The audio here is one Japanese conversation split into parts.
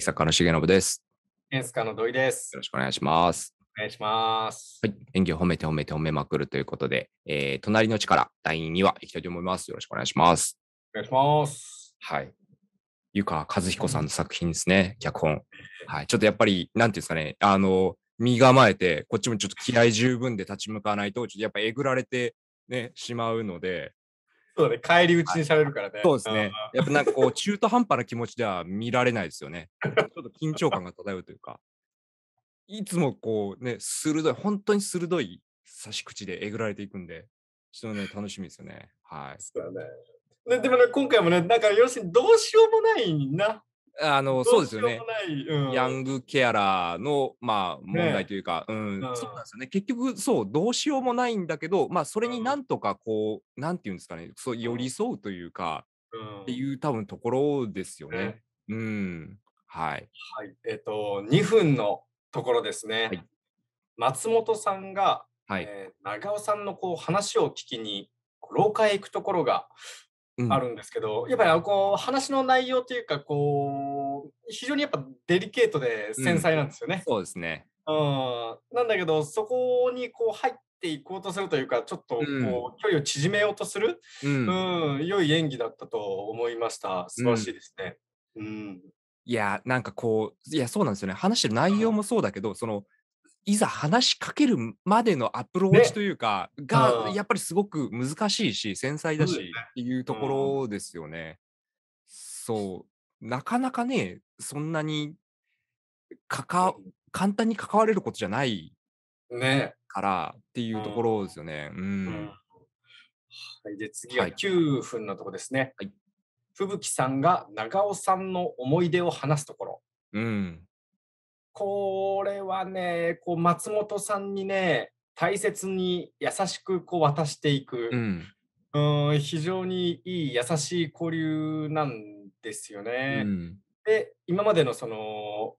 劇作家の重信です。演出家の土井です。よろしくお願いします。お願いします。はい、演技を褒めて褒めて褒めまくるということで、えー、隣の力第2話いきたいと思います。よろしくお願いします。お願いします。はい。湯川和彦さんの作品ですね、脚本。はい、ちょっとやっぱり、なんていうんですかね、あの、身構えて、こっちもちょっと気合十分で立ち向かわないと、ちょっとやっぱえぐられて、ね、しまうので、そうね、返り討ちにされるからね。そうですね。やっぱなんかこう、中途半端な気持ちでは見られないですよね。ちょっと緊張感が漂うというか、いつもこうね、鋭い、本当に鋭い差し口でえぐられていくんで、ちょっとね、楽しみですよね。はい。そうだね。でもね、今回もね、なんか要するにどうしようもないなあのそうですよね、うん、ヤングケアラーの、まあ、問題というか、ね、うん、うん、そうなんですよね結局そうどうしようもないんだけど、まあ、それになんとかこう、うん、なんていうんですかねそう寄り添うというか、っていう多分ところですよね。ねうんはい、はい、えっ、ー、と2分のところですね、はい、松本さんが、はいえー、長尾さんのこう話を聞きに廊下へ行くところがあるんですけど、うん、やっぱりこう話の内容というかこう非常にやっぱデリケートで繊細なんですよね。うん、そうですね。うん、なんだけどそこにこう入っていこうとするというかちょっとこう、距離を縮めようとする、うん、うん、良い演技だったと思いました素晴らしいですね。うん、うんいや、なんかこう、いや、そうなんですよね。話してる内容もそうだけど、その、いざ話しかけるまでのアプローチというか、ね、が、やっぱりすごく難しいし、繊細だし、っていうところですよね。うん、そう。なかなかね、そんなにかか簡単に関われることじゃないからっていうところですよね。ねうんうん、はい、で次は9分のとこですね。はい、吹雪さんが長尾さんの思い出を話すところ。うん、これはねこう松本さんにね大切に優しくこう渡していく、うん、うん非常にいい優しい交流なんですよね。うん、で今までのその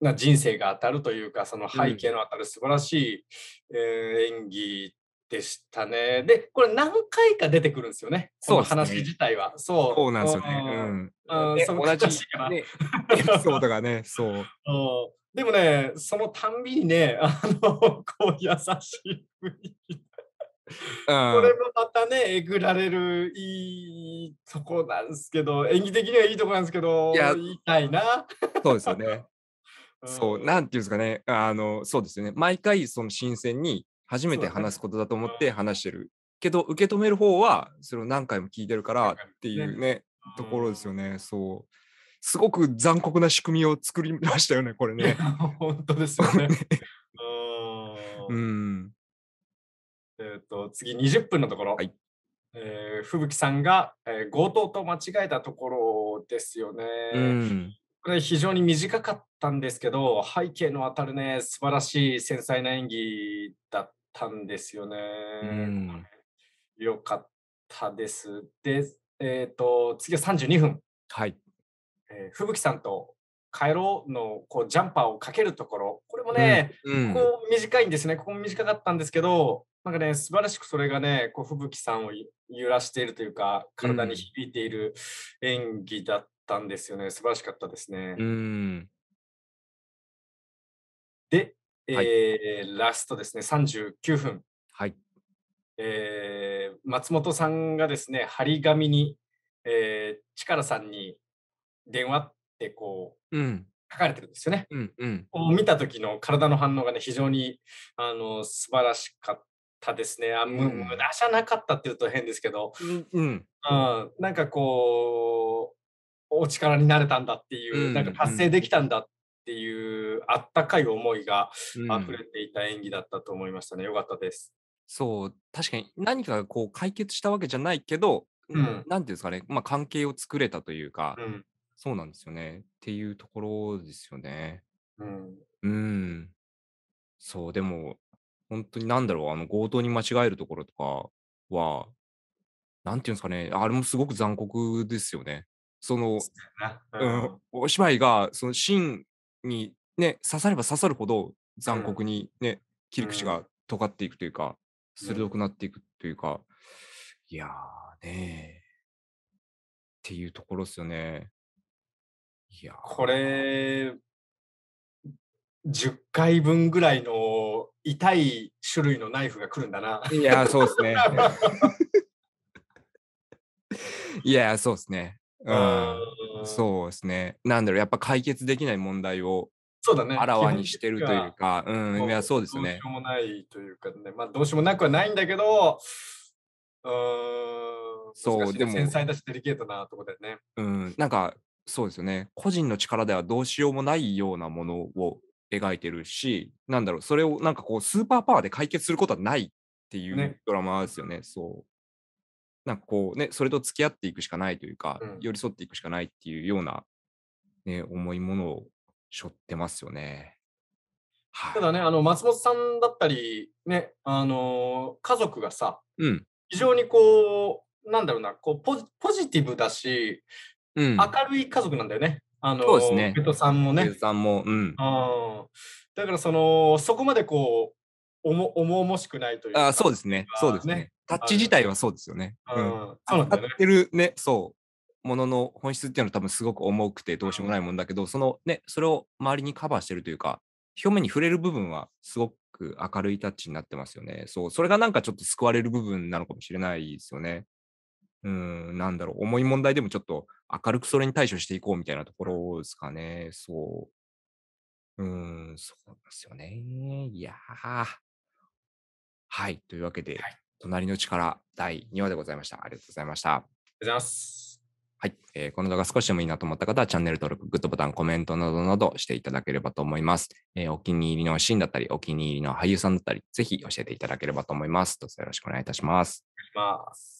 な人生が当たるというかその背景の当たる素晴らしい、うん、えー、演技でしたね。でこれ何回か出てくるんですよね。そう、ね、話自体は。そうそうなんですよね。うん。うん、その同じ、ね、エピソードがね、そう。でもね、そのたんびにね、あのこう優しい雰囲気これもまたねえぐられるいいとこなんですけど演技的にはいいとこなんですけどいや痛いなそうですよね、そうなんていうんですかねあのそうですよね毎回その新鮮に初めて話すことだと思って話してる、ねけど受け止める方はそれを何回も聞いてるからっていうね、ね、ところですよねそうすごく残酷な仕組みを作りましたよねこれね本当ですよね うんえっ、ー、と、次20分のところ。はい。えー、吹雪さんが、えー、強盗と間違えたところですよね。うん、これ非常に短かったんですけど、背景の当たるね、素晴らしい繊細な演技だったんですよね。うん、よかったです。で、えっ、ー、と、次は32分。はい。えー、吹雪さんと帰ろうのこうジャンパーをかけるところ、これもね、うんうん、ここ短いんですね、ここも短かったんですけど、なんかね、素晴らしくそれがね、こう吹雪さんを揺らしているというか、体に響いている演技だったんですよね。うん、素晴らしかったですね。うん、で、えー、はい、ラストですね、39分。はい。えー、松本さんがですね、張り紙に、えー、力さんに電話ってこう、うん、書かれてるんですよね。うんうん、見た時の体の反応がね非常にあの素晴らしかったですね。あ無駄じゃなかったっていうと変ですけど、うん、なんかこう、お力になれたんだっていう、なんか達成できたんだっていう、あったかい思いが溢れていた演技だったと思いましたね。よかったです。そう、確かに何かこう解決したわけじゃないけど、うん、なんていうんですかね、まあ、関係を作れたというか、うん、そうなんですよね。っていうところですよね。うん。うん、そう、でも、本当になんだろう、あの強盗に間違えるところとかは、なんていうんですかね、あれもすごく残酷ですよね。その、うん、お芝居が、その芯にね、刺されば刺さるほど残酷にね、うん、切り口が尖っていくというか、鋭くなっていくというか、いやーねっていうところですよね。いやこれ、10回分ぐらいの痛い種類のナイフが来るんだな。いや、そうですね。いや、そうですね。うん、そうですね。なんだろう、やっぱ解決できない問題をそうだね。あらわにしてるというか、うん、いや、そうですね。どうしようもないというかね、まあ、どうしようもなくはないんだけど、うん、そう、でも。繊細だし、デリケートなとこだよね。うん、なんか、そうですよね。個人の力ではどうしようもないようなものを描いてるし、なんだろう、それをなんかこう、スーパーパワーで解決することはないっていうドラマですよね、ねそう。なんかこうね、それと付き合っていくしかないというか、うん、寄り添っていくしかないっていうような、ね、重いものを背負ってますよね。ただね、あの松本さんだったり、ね、あの家族がさ、うん、非常にこう、なんだろうな、こうポジティブだし、うん、明るい家族なんだよね。あのそうですね。トさんもね。トさんも、うん。あだからそのそこまでこう重々しくないというあそうですね。そうですね。タッチ自体はそうですよね。うん。そうってるね、そう。ものの本質っていうのは多分すごく重くてどうしようもないもんだけど、そのね、それを周りにカバーしてるというか、表面に触れる部分はすごく明るいタッチになってますよね。そう、それがなんかちょっと救われる部分なのかもしれないですよね。うん、なんだろう、重い問題でもちょっと明るくそれに対処していこうみたいなところですかね。そう。うん、そうなんですよね。いやー。はい。というわけで、はい、隣の力第2話でございました。ありがとうございました。ありがとうございます。はい、えー、この動画少しでもいいなと思った方は、チャンネル登録、グッドボタン、コメントなどなどしていただければと思います。えー、お気に入りのシーンだったり、お気に入りの俳優さんだったり、ぜひ教えていただければと思います。どうぞよろしくお願いいたします。お願いします。